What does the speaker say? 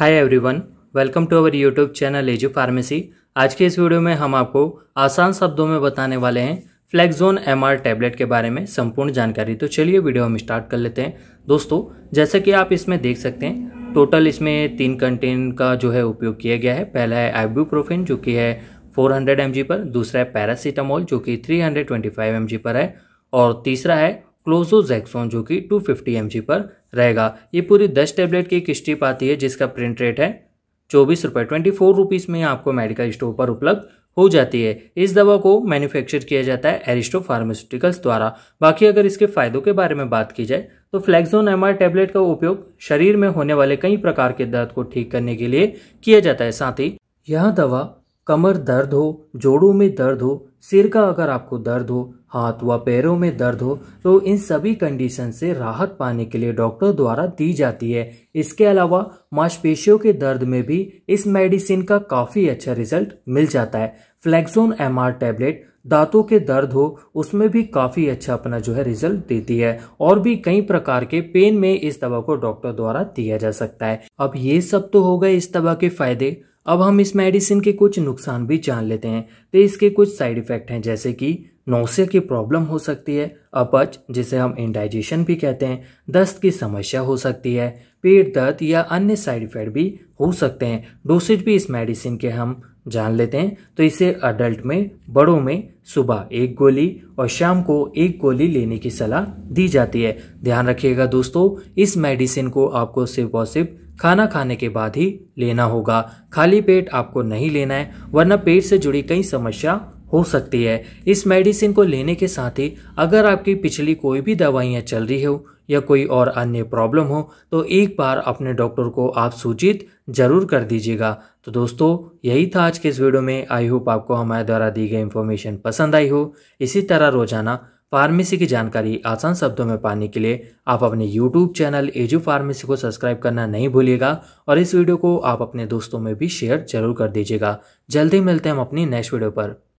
hi everyone welcome to our YouTube channel Edu Pharmacy आज के इस वीडियो में हम आपको आसान शब्दों में बताने वाले हैं फ्लैक्सोन एम आर टैबलेट के बारे में संपूर्ण जानकारी तो चलिए वीडियो हम स्टार्ट कर लेते हैं दोस्तों जैसा कि आप इसमें देख सकते हैं टोटल इसमें तीन कंटेन का जो है उपयोग किया गया है पहला है आइब्यूप्रोफिन जो कि है फोर हंड्रेड पर दूसरा है पैरासीटामोल जो कि थ्री हंड्रेड पर है और तीसरा है क्लोजोजैक्सोन जो कि 250 फिफ्टी पर रहेगा ये पूरी 10 टैबलेट की एक स्ट्रिप आती है जिसका प्रिंट रेट है चौबीस रुपये ट्वेंटी फोर में आपको मेडिकल स्टोर पर उपलब्ध हो जाती है इस दवा को मैन्युफैक्चर किया जाता है एरिस्टो फार्मास्यूटिकल्स द्वारा बाकी अगर इसके फायदों के बारे में बात की जाए तो फ्लैक्सोन एम टैबलेट का उपयोग शरीर में होने वाले कई प्रकार के दर्द को ठीक करने के लिए किया जाता है साथ ही यह दवा कमर दर्द हो जोड़ों में दर्द हो सिर का अगर आपको दर्द हो हाथ व पैरों में दर्द हो तो इन सभी कंडीशन से राहत पाने के लिए डॉक्टर द्वारा दी जाती है इसके अलावा मांसपेशियों के दर्द में भी इस मेडिसिन का काफ़ी अच्छा रिजल्ट मिल जाता है फ्लैक्सोन एम टैबलेट दांतों के दर्द हो उसमें भी काफ़ी अच्छा अपना जो है रिजल्ट देती है और भी कई प्रकार के पेन में इस दवा को डॉक्टर द्वारा दिया जा सकता है अब ये सब तो हो गए इस दवा के फायदे अब हम इस मेडिसिन के कुछ नुकसान भी जान लेते हैं तो इसके कुछ साइड इफेक्ट हैं जैसे कि नौसिया की प्रॉब्लम हो सकती है अपच जिसे हम इंडाइजेशन भी कहते हैं दस्त की समस्या हो सकती है पेट दर्द या अन्य साइड इफेक्ट भी हो सकते हैं डोसेज भी इस मेडिसिन के हम जान लेते हैं तो इसे अडल्ट में बड़ों में सुबह एक गोली और शाम को एक गोली लेने की सलाह दी जाती है ध्यान रखिएगा दोस्तों इस मेडिसिन को आपको सिर्फ और सिर्फ खाना खाने के बाद ही लेना होगा खाली पेट आपको नहीं लेना है वरना पेट से जुड़ी कई समस्या हो सकती है इस मेडिसिन को लेने के साथ ही अगर आपकी पिछली कोई भी दवाइयाँ चल रही हो या कोई और अन्य प्रॉब्लम हो तो एक बार अपने डॉक्टर को आप सूचित ज़रूर कर दीजिएगा तो दोस्तों यही था आज के इस वीडियो में आई होप आपको हमारे द्वारा दी गई इन्फॉर्मेशन पसंद आई हो इसी तरह रोजाना फार्मेसी की जानकारी आसान शब्दों में पाने के लिए आप अपने YouTube चैनल एजू फार्मेसी को सब्सक्राइब करना नहीं भूलिएगा और इस वीडियो को आप अपने दोस्तों में भी शेयर जरूर कर दीजिएगा जल्दी मिलते हैं हम अपनी नेक्स्ट वीडियो पर